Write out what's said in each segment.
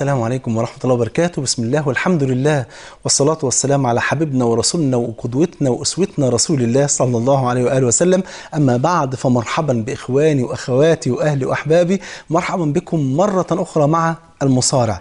السلام عليكم ورحمة الله وبركاته بسم الله والحمد لله والصلاة والسلام على حبيبنا ورسولنا وقدوتنا وأسوتنا رسول الله صلى الله عليه وآله وسلم أما بعد فمرحبا بإخواني وأخواتي وأهلي وأحبابي مرحبا بكم مرة أخرى مع المصارع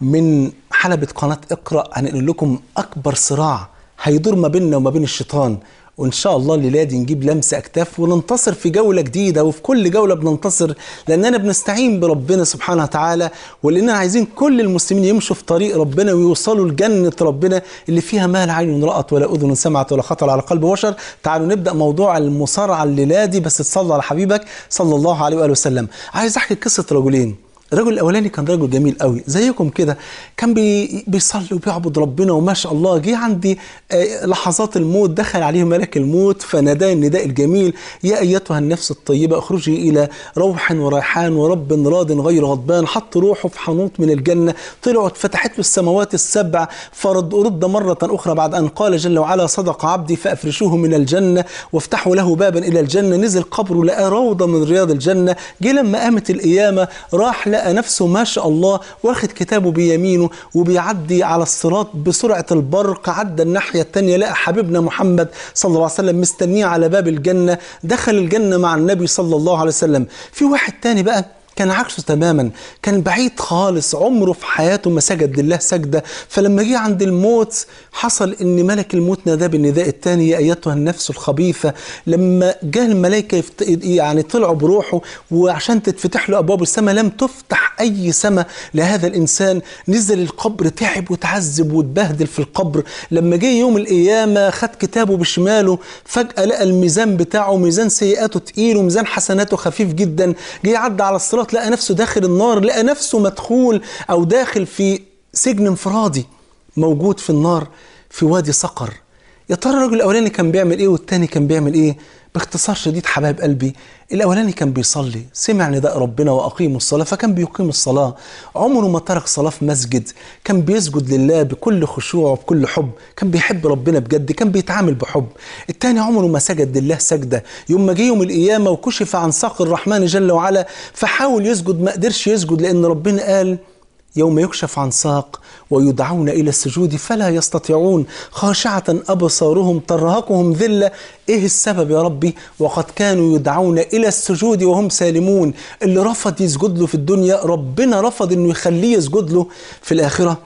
من حلبة قناة اقرأ هنقول لكم أكبر صراع هيدور ما بيننا وما بين الشيطان وان شاء الله الليله دي نجيب لمسه اكتاف وننتصر في جوله جديده وفي كل جوله بننتصر لاننا بنستعين بربنا سبحانه وتعالى ولاننا عايزين كل المسلمين يمشوا في طريق ربنا ويوصلوا لجنه ربنا اللي فيها ما لا عين رات ولا اذن سمعت ولا خطر على قلب بشر تعالوا نبدا موضوع المصارعه الليله دي بس تصلي على حبيبك صلى الله عليه واله وسلم عايز احكي قصه رجلين الرجل الاولاني كان رجل جميل قوي زيكم كده كان بي بيصلي وبيعبد ربنا وما شاء الله جه عندي آه، لحظات الموت دخل عليه ملك الموت فناداه النداء الجميل يا ايتها النفس الطيبه اخرجي الى روح وريحان ورب راض غير غضبان حط روحه في حنوط من الجنه طلعت اتفتحت له السماوات السبع فرد رد مره اخرى بعد ان قال جل وعلا صدق عبدي فافرشوه من الجنه وافتحوا له بابا الى الجنه نزل قبره لقى روضه من رياض الجنه جه لما قامت القيامه راح لقى نفسه ما شاء الله واخد كتابه بيمينه وبيعدي على الصراط بسرعه البرق عدى الناحيه التانية لقى حبيبنا محمد صلى الله عليه وسلم مستنيه على باب الجنه دخل الجنه مع النبي صلى الله عليه وسلم في واحد تاني بقى كان عكسه تماما كان بعيد خالص عمره في حياته ما سجد لله سجدة فلما جه عند الموت حصل ان ملك الموت نادى بالنداء الثاني يا ايتها النفس الخبيثة لما جه الملائكة يفت... يعني طلعوا بروحه وعشان تتفتح له ابواب السماء لم تفتح اي سماء لهذا الانسان نزل القبر تعب وتعذب وتبهدل في القبر لما جه يوم القيامة خد كتابه بشماله فجأة لقى الميزان بتاعه ميزان سيئاته تقيل وميزان حسناته خفيف جدا جه عدى على الصراط فقط لقى نفسه داخل النار لقى نفسه مدخول أو داخل في سجن انفرادي موجود في النار في وادي صقر يا ترى الراجل الاولاني كان بيعمل ايه والتاني كان بيعمل ايه باختصار شديد حبايب قلبي الاولاني كان بيصلي سمع نداء ربنا واقيموا الصلاه فكان بيقيم الصلاه عمره ما ترك صلاه في مسجد كان بيسجد لله بكل خشوع وبكل حب كان بيحب ربنا بجد كان بيتعامل بحب التاني عمره ما سجد لله سجده يوم ما جه يوم القيامه وكشف عن ساق الرحمن جل وعلا فحاول يسجد ما قدرش يسجد لان ربنا قال يوم يكشف عن ساق ويدعون الى السجود فلا يستطيعون خاشعه ابصارهم ترهقهم ذله ايه السبب يا ربي وقد كانوا يدعون الى السجود وهم سالمون اللي رفض يسجد له في الدنيا ربنا رفض انه يخليه يسجد له في الاخره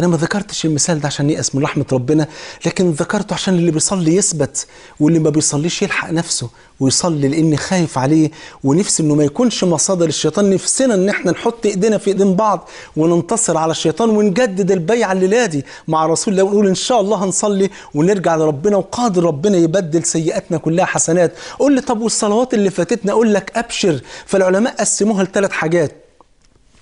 انا ما ذكرتش المثال ده عشان يأس من رحمه ربنا لكن ذكرته عشان اللي بيصلي يثبت واللي ما بيصليش يلحق نفسه ويصلي لاني خايف عليه ونفسي انه ما يكونش مصادر الشيطان نفسنا ان احنا نحط ايدينا في ايدين بعض وننتصر على الشيطان ونجدد البيعه الليله دي مع رسول الله ونقول ان شاء الله هنصلي ونرجع لربنا وقادر ربنا يبدل سيئاتنا كلها حسنات قول لي طب والصلوات اللي فاتتنا اقول لك ابشر فالعلماء قسموها لثلاث حاجات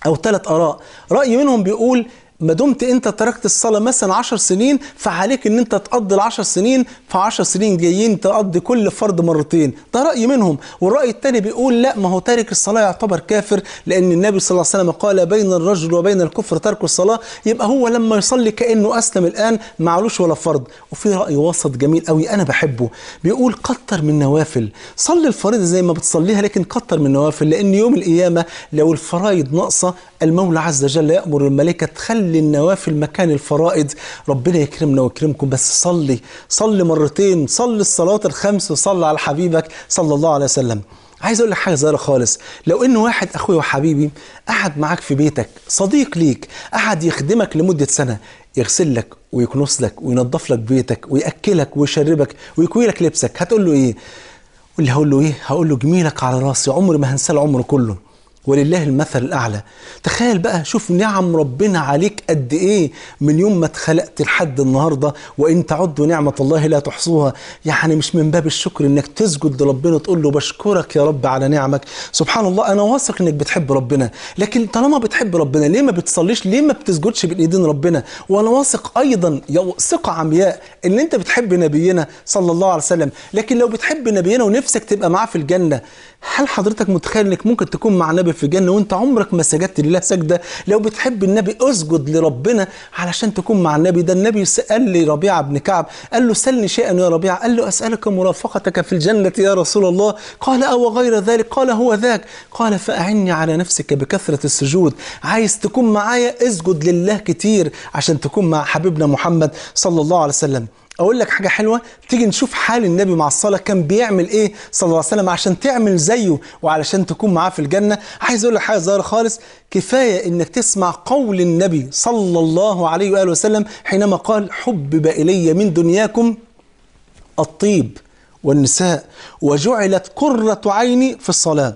او ثلاث اراء راي منهم بيقول ما دمت انت تركت الصلاة مثلا 10 سنين فعليك ان انت تقضي ال 10 سنين في 10 سنين جايين تقضي كل فرض مرتين ده رأي منهم والرأي الثاني بيقول لا ما هو تارك الصلاة يعتبر كافر لأن النبي صلى الله عليه وسلم قال بين الرجل وبين الكفر ترك الصلاة يبقى هو لما يصلي كأنه أسلم الآن معلوش ولا فرض وفي رأي وسط جميل قوي أنا بحبه بيقول كتر من نوافل صلي الفريضة زي ما بتصليها لكن كتر من نوافل لأن يوم القيامة لو الفرائض ناقصة المولى عز وجل يأمر الملائكة تخلي كل النوافل مكان الفرائض ربنا يكرمنا ويكرمكم بس صلي صلي مرتين صلي الصلاة الخمس وصلي على حبيبك صلى الله عليه وسلم عايز اقول لك حاجه صغيره خالص لو ان واحد اخويا وحبيبي قعد معاك في بيتك صديق ليك قعد يخدمك لمده سنه يغسل لك ويكنس لك وينظف لك بيتك وياكلك ويشربك ويكوي لك لبسك هتقول له ايه اللي هقول له ايه هقول له جميلك على راسي عمري ما هنساه العمر كله ولله المثل الأعلى تخيل بقى شوف نعم ربنا عليك قد إيه من يوم ما اتخلقت لحد النهاردة وإن تعدوا نعمة الله لا تحصوها يعني مش من باب الشكر إنك تسجد لربنا تقول له بشكرك يا رب على نعمك سبحان الله أنا واثق إنك بتحب ربنا لكن طالما بتحب ربنا ليه ما بتصليش ليه ما بتسجدش بين إيدين ربنا وأنا واثق أيضا ثقة عمياء إن أنت بتحب نبينا صلى الله عليه وسلم لكن لو بتحب نبينا ونفسك تبقى معاه في الجنة هل حضرتك متخيل إنك ممكن تكون مع نبي في جنه وانت عمرك ما سجدت لله سجده لو بتحب النبي اسجد لربنا علشان تكون مع النبي ده النبي سال لي ربيعه بن كعب قال له سلني شيئا يا ربيعه قال له اسالك مرافقتك في الجنه يا رسول الله قال او غير ذلك قال هو ذاك قال فاعني على نفسك بكثره السجود عايز تكون معايا اسجد لله كتير عشان تكون مع حبيبنا محمد صلى الله عليه وسلم اقول لك حاجه حلوه تيجي نشوف حال النبي مع الصلاه كان بيعمل ايه صلى الله عليه وسلم عشان تعمل زيه وعلشان تكون معاه في الجنه عايز اقول لك حاجه ظاهره خالص كفايه انك تسمع قول النبي صلى الله عليه واله وسلم حينما قال حبب الي من دنياكم الطيب والنساء وجعلت قره عيني في الصلاه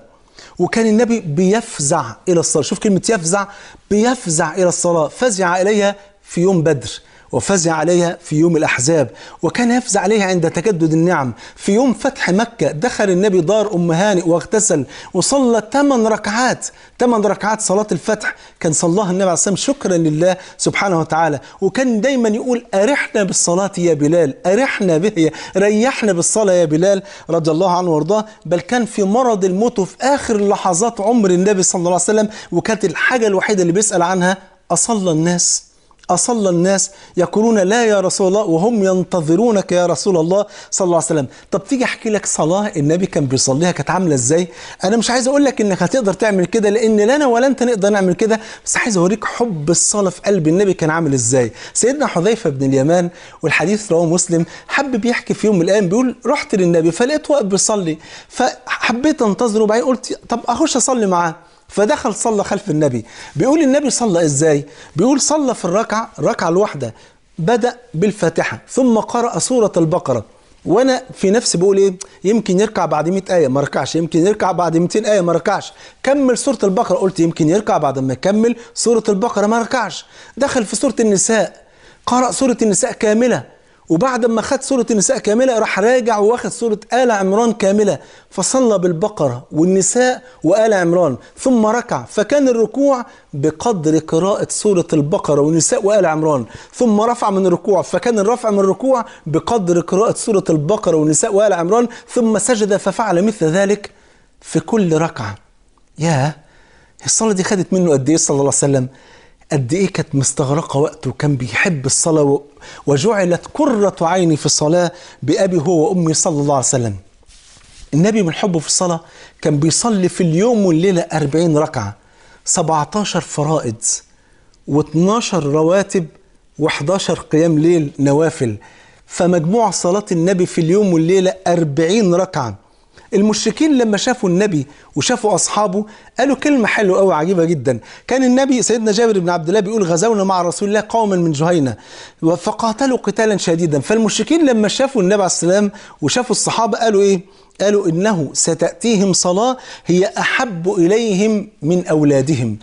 وكان النبي بيفزع الى الصلاه شوف كلمه يفزع بيفزع الى الصلاه فزع اليها في يوم بدر وفزع عليها في يوم الأحزاب وكان يفزع عليها عند تجدد النعم في يوم فتح مكة دخل النبي دار أم هانئ واغتسل وصلى 8 ركعات 8 ركعات صلاة الفتح كان صلاها النبي عليه الصلاة والسلام شكرا لله سبحانه وتعالى وكان دايما يقول أرحنا بالصلاة يا بلال أرحنا به ريحنا بالصلاة يا بلال رضي الله عنه وارضاه بل كان في مرض الموت في آخر لحظات عمر النبي صلى الله عليه وسلم وكانت الحاجة الوحيدة اللي بيسأل عنها أصلى الناس أصلى الناس يقولون لا يا رسول الله وهم ينتظرونك يا رسول الله صلى الله عليه وسلم طب تيجي أحكي لك صلاة النبي كان بيصليها كانت عاملة إزاي أنا مش عايز أقول لك إنك هتقدر تعمل كده لأن لا أنا ولا أنت نقدر نعمل كده بس عايز أوريك حب الصلاة في قلب النبي كان عامل إزاي سيدنا حذيفة بن اليمان والحديث رواه مسلم حب بيحكي في يوم من الأيام بيقول رحت للنبي فلقيته واقف بيصلي فحبيت أنتظره وبعدين قلت طب أخش أصلي معاه فدخل صلى خلف النبي بيقول النبي صلى ازاي بيقول صلى في الركعه الركعه الواحده بدا بالفاتحه ثم قرا سوره البقره وانا في نفسي بقول ايه يمكن يركع بعد 100 ايه ما ركعش يمكن يركع بعد 200 ايه ما ركعش كمل سوره البقره قلت يمكن يركع بعد ما يكمل سوره البقره ما ركعش دخل في سوره النساء قرأ سورة النساء كاملة وبعد ما خد سورة النساء كاملة راح راجع واخد سورة آل عمران كاملة فصلى بالبقرة والنساء وآل عمران ثم ركع فكان الركوع بقدر قراءة سورة البقرة والنساء وآل عمران ثم رفع من الركوع فكان الرفع من الركوع بقدر قراءة سورة البقرة والنساء وآل عمران ثم سجد ففعل مثل ذلك في كل ركعة يا الصلاة دي خدت منه قد إيه صلى الله عليه وسلم قد إيه كانت مستغرقة وقته وكان بيحب الصلاة وجعلت قرة عيني في الصلاة بأبي هو وأمي صلى الله عليه وسلم النبي من حبه في الصلاة كان بيصلي في اليوم والليلة 40 ركعة 17 فرائض و12 رواتب و11 قيام ليل نوافل فمجموع صلاة النبي في اليوم والليلة 40 ركعة المشركين لما شافوا النبي وشافوا أصحابه قالوا كلمة حلوة قوي عجيبة جدا كان النبي سيدنا جابر بن عبد الله بيقول غزونا مع رسول الله قوما من جهينة فقاتلوا قتالا شديدا فالمشركين لما شافوا النبي عليه السلام وشافوا الصحابة قالوا إيه قالوا إنه ستأتيهم صلاة هي أحب إليهم من أولادهم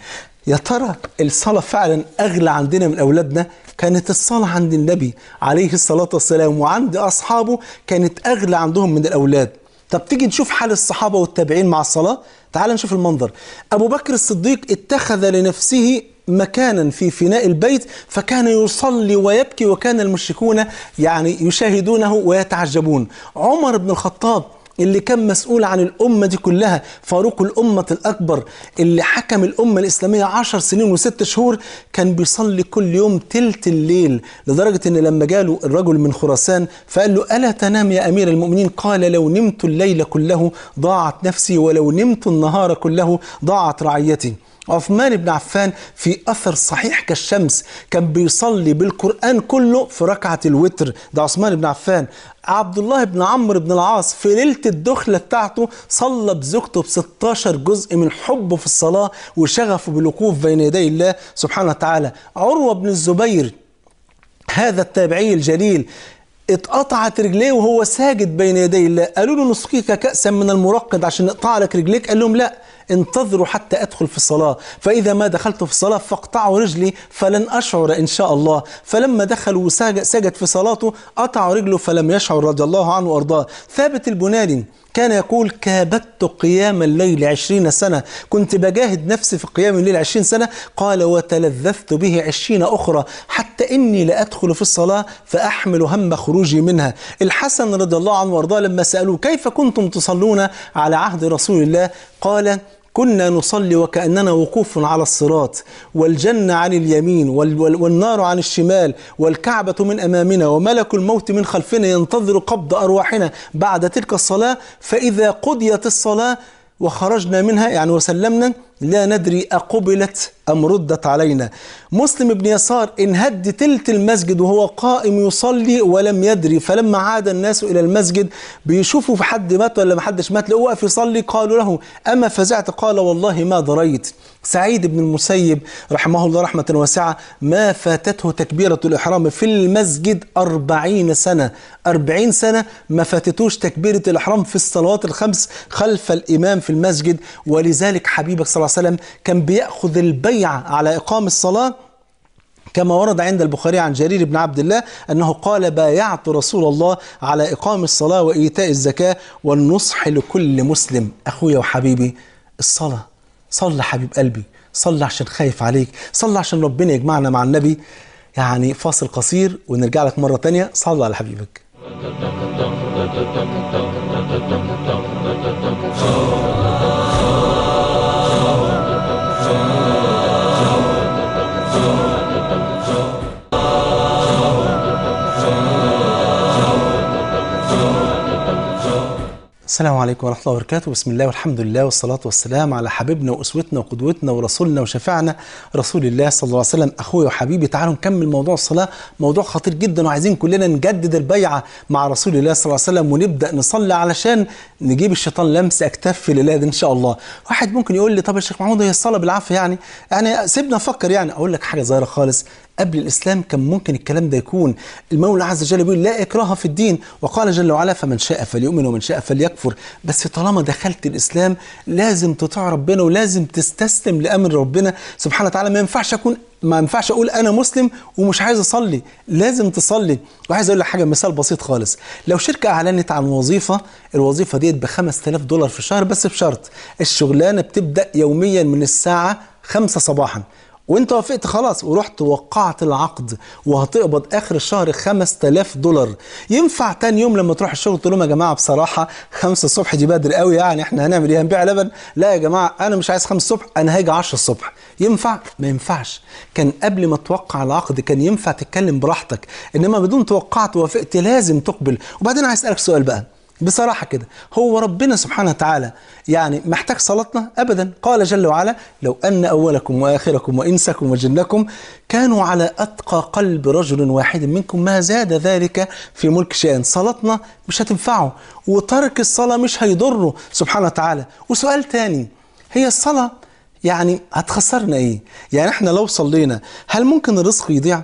يا ترى الصلاة فعلا أغلى عندنا من أولادنا كانت الصلاة عند النبي عليه الصلاة والسلام وعند أصحابه كانت أغلى عندهم من الأولاد طب تيجي نشوف حال الصحابة والتابعين مع الصلاة تعال نشوف المنظر أبو بكر الصديق اتخذ لنفسه مكانا في فناء البيت فكان يصلي ويبكي وكان المشركون يعني يشاهدونه ويتعجبون عمر بن الخطاب اللي كان مسؤول عن الأمة دي كلها فاروق الأمة الأكبر اللي حكم الأمة الإسلامية عشر سنين وست شهور كان بيصلي كل يوم تلت الليل لدرجة إن لما جاله الرجل من خراسان فقال له ألا تنام يا أمير المؤمنين قال لو نمت الليل كله ضاعت نفسي ولو نمت النهار كله ضاعت رعيتي عثمان بن عفان في أثر صحيح كالشمس كان بيصلي بالقرآن كله في ركعة الوتر ده عثمان بن عفان عبد الله بن عمرو بن العاص في ليلة الدخلة بتاعته صلى بزوجته ب 16 جزء من حبه في الصلاة وشغفه بالوقوف بين يدي الله سبحانه وتعالى عروة بن الزبير هذا التابعي الجليل اتقطعت رجليه وهو ساجد بين يدي الله قالوا له نسقيك كأسا من المرقد عشان نقطع لك رجليك قال لهم لا انتظروا حتى أدخل في الصلاة فإذا ما دخلت في الصلاة فاقطعوا رجلي فلن أشعر إن شاء الله فلما دخل وسجد في صلاته قطع رجله فلم يشعر رضي الله عنه وأرضاه ثابت البناني كان يقول كابدت قيام الليل عشرين سنة كنت بجاهد نفسي في قيام الليل عشرين سنة قال وتلذذت به عشرين أخرى حتى إني لأدخل في الصلاة فأحمل هم خروجي منها الحسن رضي الله عنه وارضاه لما سألوه كيف كنتم تصلون على عهد رسول الله قال كنا نصلي وكأننا وقوف على الصراط والجنة عن اليمين والنار عن الشمال والكعبة من أمامنا وملك الموت من خلفنا ينتظر قبض أرواحنا بعد تلك الصلاة فإذا قضيت الصلاة وخرجنا منها يعني وسلمنا لا ندري أقبلت أم ردت علينا مسلم بن يسار انهد تلت المسجد وهو قائم يصلي ولم يدري فلما عاد الناس إلى المسجد بيشوفوا في حد مات ولا ما حدش مات لقوا واقف يصلي قالوا له أما فزعت قال والله ما دريت سعيد بن المسيب رحمه الله رحمة واسعة ما فاتته تكبيرة الإحرام في المسجد أربعين سنة أربعين سنة ما فاتتوش تكبيرة الإحرام في الصلوات الخمس خلف الإمام في المسجد ولذلك حبيبك صلى الله عليه وسلم كان بيأخذ البيع على إقام الصلاة كما ورد عند البخاري عن جرير بن عبد الله أنه قال بايعت رسول الله على إقام الصلاة وإيتاء الزكاة والنصح لكل مسلم أخويا وحبيبي الصلاة صلى حبيب قلبي صلى عشان خايف عليك صلى عشان ربنا يجمعنا مع النبي يعني فاصل قصير ونرجع لك مرة تانية صلى على حبيبك السلام عليكم ورحمة الله وبركاته بسم الله والحمد لله والصلاة والسلام على حبيبنا وأسوتنا وقدوتنا ورسولنا وشفعنا رسول الله صلى الله عليه وسلم أخوي وحبيبي تعالوا نكمل موضوع الصلاة موضوع خطير جدا وعايزين كلنا نجدد البيعة مع رسول الله صلى الله عليه وسلم ونبدأ نصلي علشان نجيب الشيطان لمس أكتاف لله دي إن شاء الله واحد ممكن يقول لي طب يا شيخ محمود هي الصلاة بالعافية يعني يعني سيبنا نفكر يعني أقول لك حاجة صغيرة خالص قبل الإسلام كان ممكن الكلام ده يكون المولى عز وجل بيقول لا إكراه في الدين وقال جل وعلا فمن شاء فليؤمن ومن شاء فليكفر بس طالما دخلت الإسلام لازم تطيع ربنا ولازم تستسلم لأمر ربنا سبحانه وتعالى ما ينفعش أكون ما ينفعش اقول انا مسلم ومش عايز اصلي لازم تصلي وعايز اقول لك حاجه مثال بسيط خالص لو شركه اعلنت عن وظيفه الوظيفه ديت ب 5000 دولار في الشهر بس بشرط الشغلانه بتبدا يوميا من الساعه 5 صباحا وانت وافقت خلاص ورحت وقعت العقد وهتقبض اخر الشهر 5000 دولار ينفع تاني يوم لما تروح الشغل تقول لهم يا جماعه بصراحه 5 الصبح دي بدري قوي يعني احنا هنعمل ايه هنبيع لبن لا يا جماعه انا مش عايز 5 الصبح انا هاجي 10 الصبح ينفع ما ينفعش كان قبل ما توقع العقد كان ينفع تتكلم براحتك انما بدون توقعت وافقت لازم تقبل وبعدين عايز اسالك سؤال بقى بصراحه كده هو ربنا سبحانه وتعالى يعني محتاج صلاتنا ابدا قال جل وعلا لو ان اولكم واخركم وانسكم وجنكم كانوا على اتقى قلب رجل واحد منكم ما زاد ذلك في ملك شيئا صلاتنا مش هتنفعه وترك الصلاه مش هيضره سبحانه وتعالى وسؤال تاني هي الصلاه يعني هتخسرنا ايه يعني احنا لو صلينا هل ممكن الرزق يضيع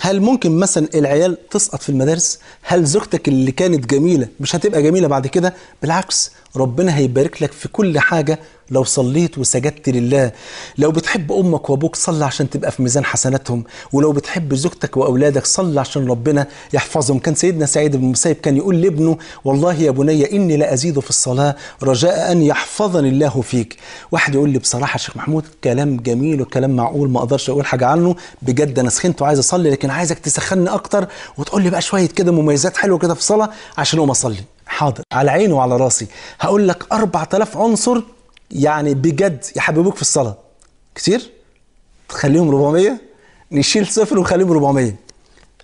هل ممكن مثلا العيال تسقط في المدارس هل زوجتك اللي كانت جميله مش هتبقى جميله بعد كده بالعكس ربنا هيبارك لك في كل حاجة لو صليت وسجدت لله لو بتحب أمك وأبوك صلي عشان تبقى في ميزان حسناتهم ولو بتحب زوجتك وأولادك صلي عشان ربنا يحفظهم كان سيدنا سعيد بن المسيب كان يقول لابنه والله يا بني إني لا أزيد في الصلاة رجاء أن يحفظني الله فيك واحد يقول لي بصراحة شيخ محمود كلام جميل وكلام معقول ما أقدرش أقول حاجة عنه بجد أنا سخنت وعايز أصلي لكن عايزك تسخني أكتر وتقول لي بقى شوية كده مميزات حلوة كده في الصلاة عشان أقوم أصلي حاضر على عيني وعلى راسي هقول لك 4000 عنصر يعني بجد يحببوك في الصلاه كتير تخليهم 400 نشيل صفر ونخليهم 400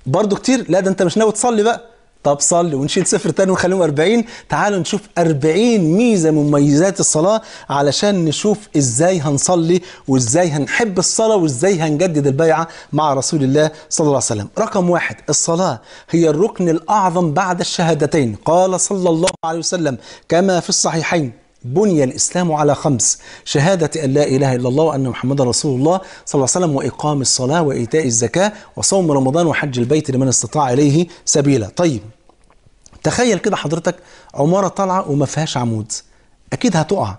برضه كتير لا ده انت مش ناوي تصلي بقى طب صلي ونشيل صفر تاني ونخليهم 40 تعالوا نشوف 40 ميزه من مميزات الصلاه علشان نشوف ازاي هنصلي وازاي هنحب الصلاه وازاي هنجدد البيعه مع رسول الله صلى الله عليه وسلم رقم واحد الصلاه هي الركن الاعظم بعد الشهادتين قال صلى الله عليه وسلم كما في الصحيحين بني الإسلام على خمس شهادة أن لا إله إلا الله وأن محمد رسول الله صلى الله عليه وسلم وإقام الصلاة وإيتاء الزكاة وصوم رمضان وحج البيت لمن استطاع إليه سبيلا طيب تخيل كده حضرتك عمارة طالعة وما فيهاش عمود أكيد هتقع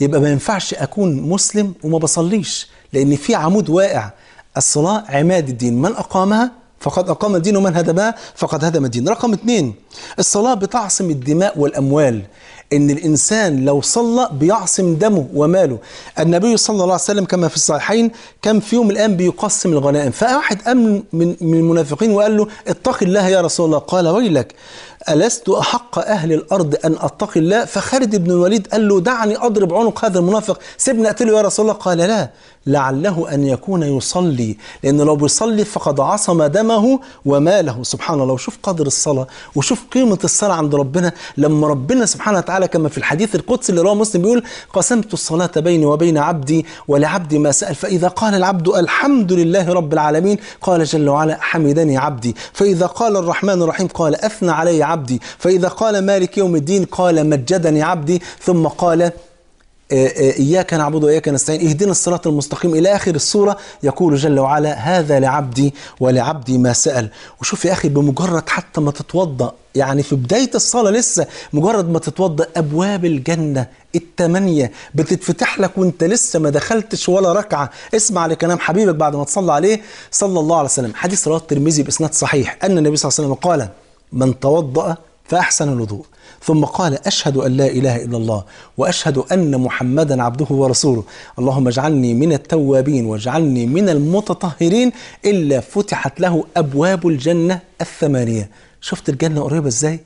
يبقى ما ينفعش أكون مسلم وما بصليش لأن في عمود واقع الصلاة عماد الدين من أقامها فقد أقام الدين ومن هدمها فقد هدم الدين رقم اثنين الصلاة بتعصم الدماء والأموال ان الانسان لو صلى بيعصم دمه وماله النبي صلى الله عليه وسلم كما في الصحيحين كان في يوم الان بيقسم الغنائم فواحد امن من من المنافقين وقال له اتق الله يا رسول الله قال ويلك ألست أحق أهل الأرض أن أتقي الله فخالد بن الوليد قال له دعني أضرب عنق هذا المنافق سيبني أقتله يا رسول الله قال لا لعله أن يكون يصلي لأن لو بيصلي فقد عصم دمه وماله سبحان الله وشوف قدر الصلاة وشوف قيمة الصلاة عند ربنا لما ربنا سبحانه وتعالى كما في الحديث القدسي اللي رواه مسلم بيقول قسمت الصلاة بيني وبين عبدي ولعبدي ما سأل فإذا قال العبد الحمد لله رب العالمين قال جل وعلا حمدني عبدي فإذا قال الرحمن الرحيم قال أثنى علي عبدي فإذا قال مالك يوم الدين قال مجدني عبدي ثم قال إياك نعبد وإياك نستعين اهدنا الصراط المستقيم إلى آخر الصورة يقول جل وعلا هذا لعبدي ولعبدي ما سأل وشوف يا أخي بمجرد حتى ما تتوضأ يعني في بداية الصلاة لسه مجرد ما تتوضأ أبواب الجنة التمانية بتتفتح لك وانت لسه ما دخلتش ولا ركعة اسمع لكلام حبيبك بعد ما تصلى عليه صلى الله عليه وسلم حديث رواه الترمذي بإسناد صحيح أن النبي صلى الله عليه وسلم قال من توضأ فأحسن الوضوء ثم قال أشهد أن لا إله إلا الله وأشهد أن محمدا عبده ورسوله اللهم اجعلني من التوابين واجعلني من المتطهرين إلا فتحت له أبواب الجنة الثمانية شفت الجنة قريبة إزاي؟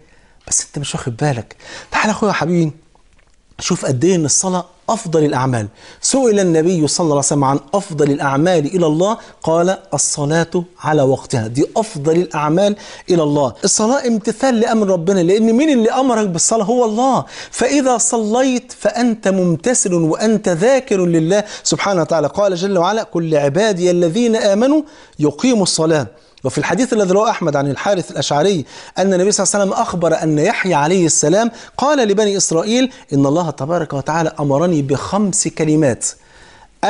بس أنت مش واخد بالك تعال أخويا يا حبيبي شوف قد ايه ان الصلاه افضل الاعمال سئل النبي صلى الله عليه وسلم عن افضل الاعمال الى الله قال الصلاه على وقتها دي افضل الاعمال الى الله الصلاه امتثال لامر ربنا لان مين اللي امرك بالصلاه هو الله فاذا صليت فانت ممتثل وانت ذاكر لله سبحانه وتعالى قال جل وعلا كل عبادي الذين امنوا يقيموا الصلاه وفي الحديث الذي رواه أحمد عن الحارث الأشعري أن النبي صلى الله عليه وسلم أخبر أن يحيى عليه السلام قال لبني إسرائيل إن الله تبارك وتعالى أمرني بخمس كلمات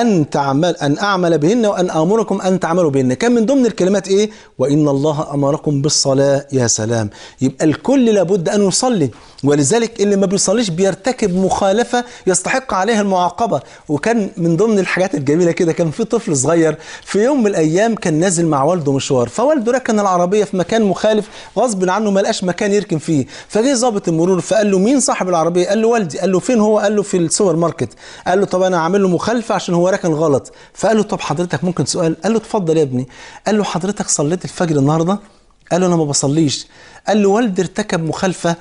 أن تعمل أن أعمل بهن وأن آمركم أن تعملوا بهن كان من ضمن الكلمات إيه وإن الله أمركم بالصلاة يا سلام يبقى الكل لابد أن يصلي ولذلك اللي ما بيصليش بيرتكب مخالفة يستحق عليها المعاقبة وكان من ضمن الحاجات الجميلة كده كان في طفل صغير في يوم من الأيام كان نازل مع والده مشوار فوالده ركن العربية في مكان مخالف غصب عنه ما لقاش مكان يركن فيه فجه ظابط المرور فقال له مين صاحب العربية قال له والدي قال له فين هو قال له في السوبر ماركت قال له طب أنا عامل له مخالفة عشان هو ولكن غلط فقال له طب حضرتك ممكن سؤال قال له اتفضل يا ابني قال له حضرتك صليت الفجر النهارده قال له انا ما بصليش قال له والدي ارتكب مخالفه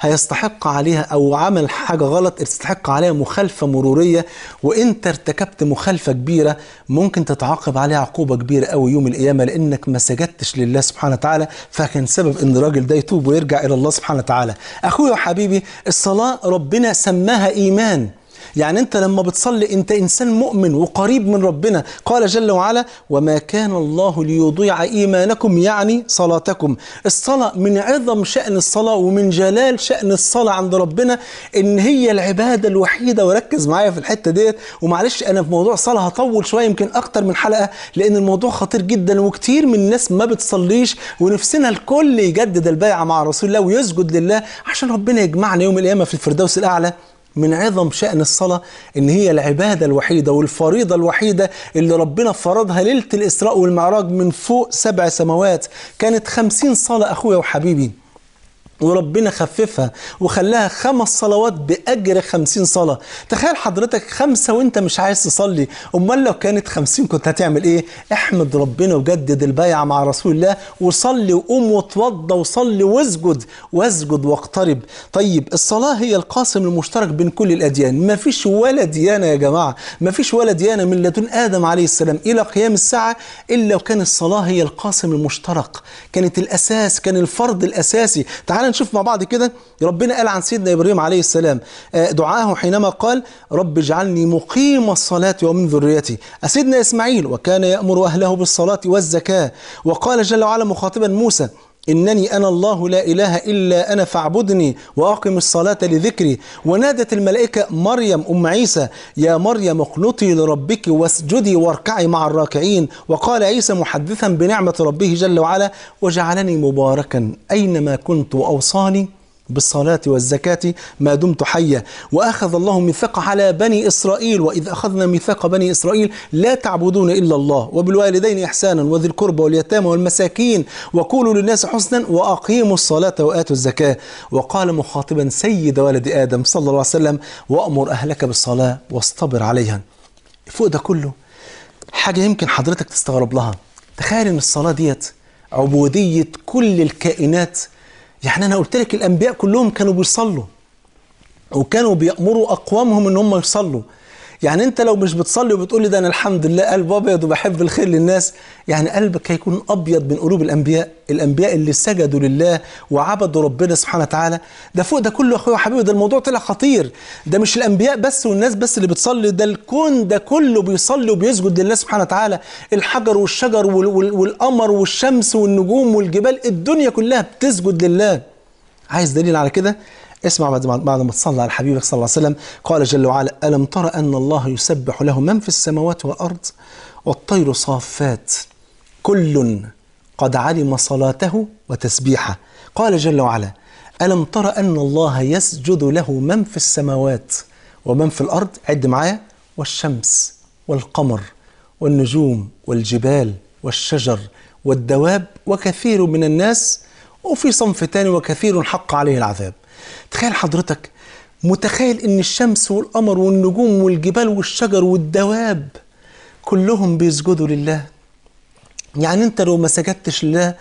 هيستحق عليها او عمل حاجه غلط يستحق عليها مخالفه مروريه وانت ارتكبت مخالفه كبيره ممكن تتعاقب عليها عقوبه كبيره قوي يوم القيامه لانك ما سجدتش لله سبحانه وتعالى فكان سبب ان الراجل ده يتوب ويرجع الى الله سبحانه وتعالى. اخويا وحبيبي الصلاه ربنا سماها ايمان. يعني انت لما بتصلي انت انسان مؤمن وقريب من ربنا قال جل وعلا وما كان الله ليضيع ايمانكم يعني صلاتكم الصلاه من عظم شان الصلاه ومن جلال شان الصلاه عند ربنا ان هي العباده الوحيده وركز معايا في الحته ديت ومعلش انا في موضوع الصلاه هطول شويه يمكن اكتر من حلقه لان الموضوع خطير جدا وكتير من الناس ما بتصليش ونفسنا الكل يجدد البيعه مع رسول الله ويسجد لله عشان ربنا يجمعنا يوم القيامه في الفردوس الاعلى من عظم شأن الصلاة إن هي العبادة الوحيدة والفريضة الوحيدة اللي ربنا فرضها ليلة الإسراء والمعراج من فوق سبع سماوات كانت خمسين صلاة أخويا وحبيبي وربنا خففها وخلاها خمس صلوات بأجر خمسين صلاة تخيل حضرتك خمسة وانت مش عايز تصلي أمال لو كانت خمسين كنت هتعمل ايه احمد ربنا وجدد البيعة مع رسول الله وصلي وقوم وتوضى وصلي واسجد واسجد واقترب طيب الصلاة هي القاسم المشترك بين كل الأديان ما فيش ولا ديانة يا جماعة ما فيش ولا ديانة من لدن آدم عليه السلام إلى قيام الساعة إلا وكان الصلاة هي القاسم المشترك كانت الأساس كان الفرض الأساسي تعال تعالى نشوف مع بعض كده ربنا قال عن سيدنا إبراهيم عليه السلام آه، دعاه حينما قال رب اجعلني مقيم الصلاة ومن ذريتي سيدنا إسماعيل وكان يأمر أهله بالصلاة والزكاة وقال جل وعلا مخاطبا موسى إنني أنا الله لا إله إلا أنا فاعبدني وأقم الصلاة لذكري ونادت الملائكة مريم أم عيسى يا مريم اقنطي لربك واسجدي واركعي مع الراكعين وقال عيسى محدثا بنعمة ربه جل وعلا وجعلني مباركا أينما كنت وأوصاني بالصلاة والزكاة ما دمت حيا وأخذ الله ميثاق على بني إسرائيل وإذ أخذنا ميثاق بني إسرائيل لا تعبدون إلا الله وبالوالدين إحسانا وذي القربى واليتامى والمساكين وقولوا للناس حسنا وأقيموا الصلاة وآتوا الزكاة وقال مخاطبا سيد ولد آدم صلى الله عليه وسلم وأمر أهلك بالصلاة واصطبر عليها فوق ده كله حاجة يمكن حضرتك تستغرب لها تخيل إن الصلاة ديت عبودية كل الكائنات يعني أنا قلت لك الأنبياء كلهم كانوا بيصلوا وكانوا بيأمروا أقوامهم إن هم يصلوا يعني انت لو مش بتصلي وبتقول لي ده انا الحمد لله قلب ابيض وبحب الخير للناس يعني قلبك هيكون ابيض من قلوب الانبياء الانبياء اللي سجدوا لله وعبدوا ربنا سبحانه وتعالى ده فوق ده كله يا اخويا وحبيبي ده الموضوع طلع خطير ده مش الانبياء بس والناس بس اللي بتصلي ده الكون ده كله بيصلي وبيسجد لله سبحانه وتعالى الحجر والشجر والقمر والشمس والنجوم والجبال الدنيا كلها بتسجد لله عايز دليل على كده اسمع بعد ما بعد ما تصلى على حبيبك صلى الله عليه وسلم قال جل وعلا ألم ترى أن الله يسبح له من في السماوات والأرض والطير صافات كل قد علم صلاته وتسبيحه قال جل وعلا ألم ترى أن الله يسجد له من في السماوات ومن في الأرض عد معايا والشمس والقمر والنجوم والجبال والشجر والدواب وكثير من الناس وفي صنف ثاني وكثير حق عليه العذاب تخيل حضرتك متخيل ان الشمس والقمر والنجوم والجبال والشجر والدواب كلهم بيسجدوا لله يعني انت لو ما سجدتش لله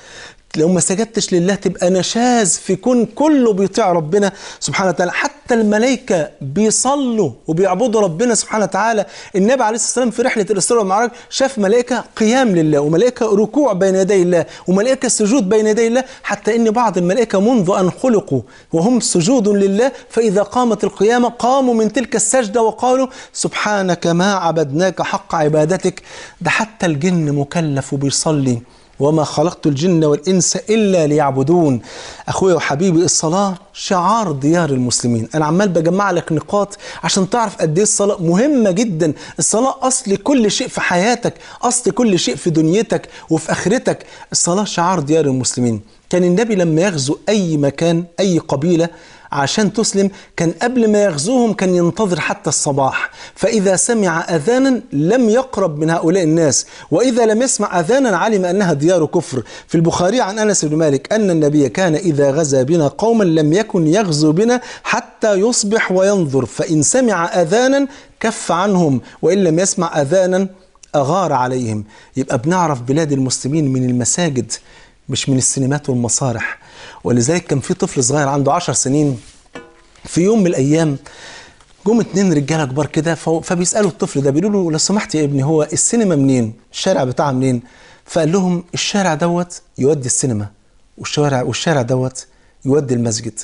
لو ما سجدتش لله تبقى نشاز في كون كله بيطيع ربنا سبحانه وتعالى حتى حتى الملائكة بيصلوا وبيعبدوا ربنا سبحانه وتعالى النبي عليه الصلاة والسلام في رحلة الإسراء والمعراج شاف ملائكة قيام لله وملائكة ركوع بين يدي الله وملائكة سجود بين يدي الله حتى إن بعض الملائكة منذ أن خلقوا وهم سجود لله فإذا قامت القيامة قاموا من تلك السجدة وقالوا سبحانك ما عبدناك حق عبادتك ده حتى الجن مكلف وبيصلي وما خلقت الجن والإنس إلا ليعبدون أخويا وحبيبي الصلاة شعار ديار المسلمين أنا عمال بجمع لك نقاط عشان تعرف قد إيه الصلاة مهمة جدا الصلاة أصل كل شيء في حياتك أصل كل شيء في دنيتك وفي آخرتك الصلاة شعار ديار المسلمين كان النبي لما يغزو أي مكان أي قبيلة عشان تسلم كان قبل ما يغزوهم كان ينتظر حتى الصباح فإذا سمع أذانا لم يقرب من هؤلاء الناس وإذا لم يسمع أذانا علم أنها ديار كفر في البخاري عن أنس بن مالك أن النبي كان إذا غزا بنا قوما لم يكن يغزو بنا حتى يصبح وينظر فإن سمع أذانا كف عنهم وإن لم يسمع أذانا أغار عليهم يبقى بنعرف بلاد المسلمين من المساجد مش من السينمات والمسارح ولذلك كان في طفل صغير عنده 10 سنين في يوم من الايام جم اتنين رجاله كبار كده فبيسالوا الطفل ده بيقولوا له لو سمحت يا ابني هو السينما منين؟ الشارع بتاعها منين؟ فقال لهم الشارع دوت يودي السينما والشارع والشارع دوت يودي المسجد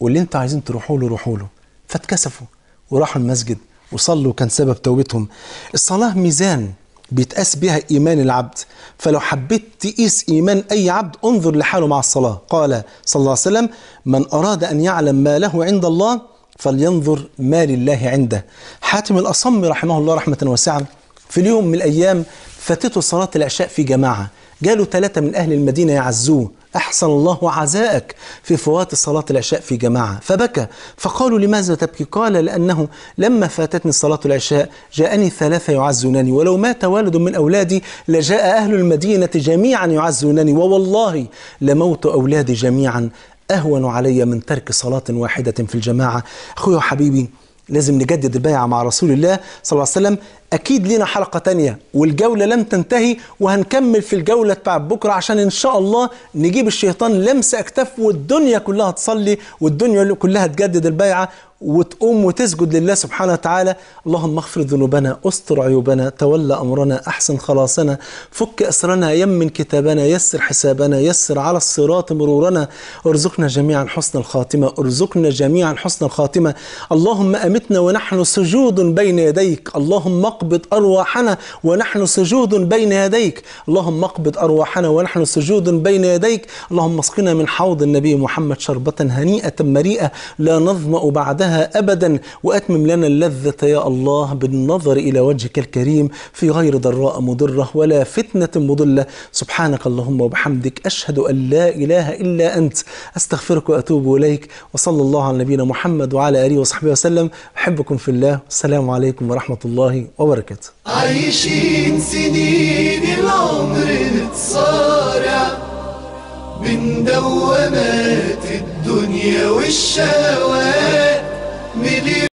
واللي انتوا عايزين تروحوا له روحوا له فاتكسفوا وراحوا المسجد وصلوا كان سبب توبتهم الصلاه ميزان بيتقاس بها إيمان العبد فلو حبيت تقيس إيمان أي عبد انظر لحاله مع الصلاة قال صلى الله عليه وسلم من أراد أن يعلم ما له عند الله فلينظر ما لله عنده حاتم الأصم رحمه الله رحمة واسعة في اليوم من الأيام فاتته صلاة العشاء في جماعة جاله ثلاثة من أهل المدينة يعزوه أحسن الله عزاءك في فوات صلاة العشاء في جماعة فبكى فقالوا لماذا تبكي قال لأنه لما فاتتني صلاة العشاء جاءني ثلاثة يعزونني ولو مات والد من أولادي لجاء أهل المدينة جميعا يعزونني ووالله لموت أولادي جميعا أهون علي من ترك صلاة واحدة في الجماعة أخوي حبيبي لازم نجدد البيعة مع رسول الله صلى الله عليه وسلم اكيد لينا حلقه تانية والجوله لم تنتهي وهنكمل في الجوله بتاعت بكره عشان ان شاء الله نجيب الشيطان لمسه اكتاف والدنيا كلها تصلي والدنيا كلها تجدد البيعه وتقوم وتسجد لله سبحانه وتعالى اللهم اغفر ذنوبنا استر عيوبنا تولى امرنا احسن خلاصنا فك اسرنا يمن كتابنا يسر حسابنا يسر على الصراط مرورنا ارزقنا جميعا حسن الخاتمه ارزقنا جميعا حسن الخاتمه اللهم امتنا ونحن سجود بين يديك اللهم اقبض ارواحنا ونحن سجود بين يديك اللهم اقبض ارواحنا ونحن سجود بين يديك اللهم اسقنا من حوض النبي محمد شربه هنيئه مريئه لا نظمأ بعدها ننساها أبدا وأتمم لنا اللذة يا الله بالنظر إلى وجهك الكريم في غير ضراء مضرة ولا فتنة مضلة سبحانك اللهم وبحمدك أشهد أن لا إله إلا أنت أستغفرك وأتوب إليك وصلى الله على نبينا محمد وعلى آله وصحبه وسلم أحبكم في الله والسلام عليكم ورحمة الله وبركاته عايشين سنين العمر نتصارع من دوامات الدنيا والشوارع Milli